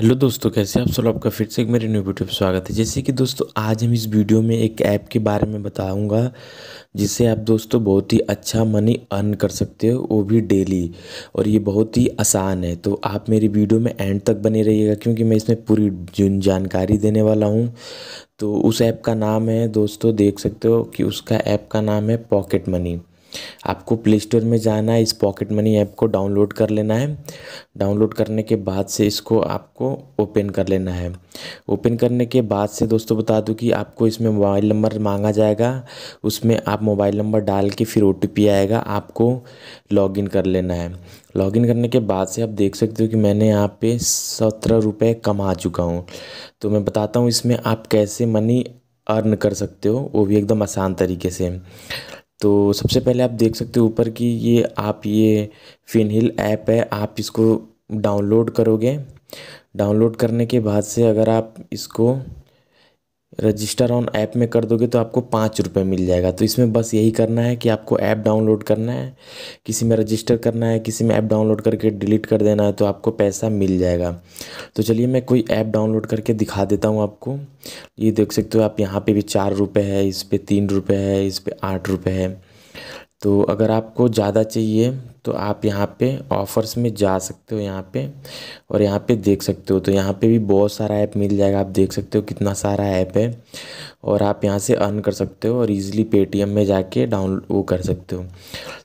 hello दोस्तों कैसे आप सब आपका फिर से एक मेरे न्यू वीडियो पर स्वागत है जैसे कि दोस्तों आज हम इस वीडियो में एक ऐप के बारे में बताऊंगा जिससे आप दोस्तों बहुत ही अच्छा मनी अर्न कर सकते हो वो भी डेली और ये बहुत ही आसान है तो आप मेरी वीडियो में एंड तक बने रहिएगा क्योंकि मैं इसमें पूरी जानकारी देने वाला हूँ तो उस ऐप का नाम है दोस्तों देख सकते हो कि उसका ऐप का नाम है पॉकेट मनी आपको प्ले स्टोर में जाना है इस पॉकेट मनी ऐप को डाउनलोड कर लेना है डाउनलोड करने के बाद से इसको आपको ओपन कर लेना है ओपन करने के बाद से दोस्तों बता दूं कि आपको इसमें मोबाइल नंबर मांगा जाएगा उसमें आप मोबाइल नंबर डाल के फिर ओ आएगा आपको लॉगिन कर लेना है लॉगिन करने के बाद से आप देख सकते हो कि मैंने यहाँ पे सत्रह रुपये कमा चुका हूँ तो मैं बताता हूँ इसमें आप कैसे मनी अर्न कर सकते हो वो भी एकदम आसान तरीके से तो सबसे पहले आप देख सकते हो ऊपर की ये आप ये फिनहिल ऐप है आप इसको डाउनलोड करोगे डाउनलोड करने के बाद से अगर आप इसको रजिस्टर ऑन ऐप में कर दोगे तो आपको पाँच रुपये मिल जाएगा तो इसमें बस यही करना है कि आपको ऐप डाउनलोड करना है किसी में रजिस्टर करना है किसी में ऐप डाउनलोड करके डिलीट कर देना है तो आपको पैसा मिल जाएगा तो चलिए मैं कोई ऐप डाउनलोड करके दिखा देता हूँ आपको ये देख सकते हो आप यहाँ पर भी चार रुपये है इस पर तीन रुपये है इस पर आठ है तो अगर आपको ज़्यादा चाहिए तो आप यहाँ पे ऑफ़र्स में जा सकते हो यहाँ पे और यहाँ पे देख सकते हो तो यहाँ पे भी बहुत सारा ऐप मिल जाएगा आप देख सकते हो कितना सारा ऐप है और आप यहाँ से अर्न कर सकते हो और इजीली पेटीएम में जाके डाउन वो कर सकते हो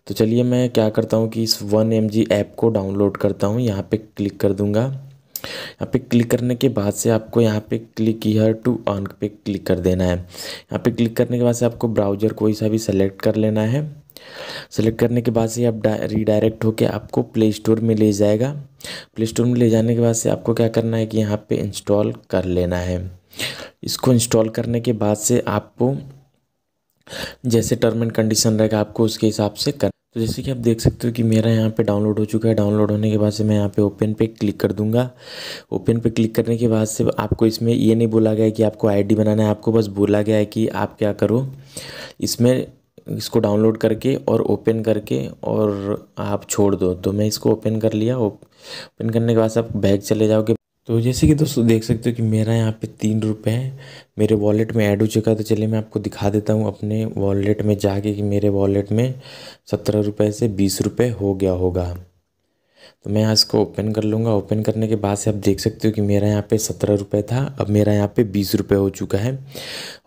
तो चलिए मैं क्या करता हूँ कि इस वन एम जी ऐप को डाउनलोड करता हूँ यहाँ पर क्लिक कर दूँगा यहाँ पे क्लिक करने के बाद से आपको यहाँ पे क्लिक ईयर टू अर्न पे क्लिक कर देना है यहाँ पे क्लिक करने के बाद से आपको ब्राउज़र कोई सा भी सेलेक्ट कर लेना है सेलेक्ट करने के बाद से आप रीडायरेक्ट होकर आपको प्ले स्टोर में ले जाएगा प्ले स्टोर में ले जाने के बाद से आपको क्या करना है कि यहाँ पे इंस्टॉल कर लेना है इसको इंस्टॉल करने के बाद से आपको जैसे टर्म एंड कंडीशन रहेगा आपको उसके हिसाब से कर तो जैसे कि आप देख सकते हो कि मेरा यहाँ पे डाउनलोड हो चुका है डाउनलोड होने के बाद से मैं यहाँ पे ओपन पे क्लिक कर दूंगा ओपन पे क्लिक करने के बाद से आपको इसमें ये नहीं बोला गया है कि आपको आईडी बनाना है आपको बस बोला गया है कि आप क्या करो इसमें इसको डाउनलोड करके और ओपन करके और आप छोड़ दो तो मैं इसको ओपन कर लिया ओपन करने के बाद आप बैग चले जाओगे तो जैसे कि दोस्तों देख सकते हो कि मेरा यहाँ पे तीन रुपये है मेरे वॉलेट में ऐड हो चुका है तो चलिए मैं आपको दिखा देता हूँ अपने वॉलेट में जाके कि मेरे वॉलेट में सत्रह रुपये से बीस रुपये हो गया होगा तो मैं यहाँ इसको ओपन कर लूँगा ओपन करने के बाद से आप देख सकते हो कि मेरा यहाँ पे सत्रह रुपये था अब मेरा यहाँ पे बीस रुपये हो चुका है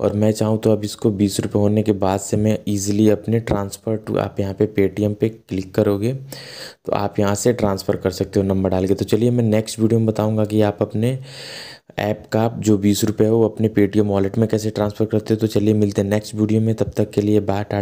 और मैं चाहूँ तो अब इसको बीस रुपये होने के बाद से मैं ईज़िली अपने ट्रांसफ़र टू आप यहाँ पे पेटीएम पे क्लिक करोगे तो आप यहाँ से ट्रांसफ़र कर सकते हो नंबर डाल के तो चलिए मैं नेक्स्ट वीडियो में बताऊँगा कि आप अपने ऐप का जो बीस रुपये हो अपने पेटीएम वॉलेट में कैसे ट्रांसफ़र करते हो तो चलिए मिलते हैं नेक्स्ट वीडियो में तब तक के लिए बाय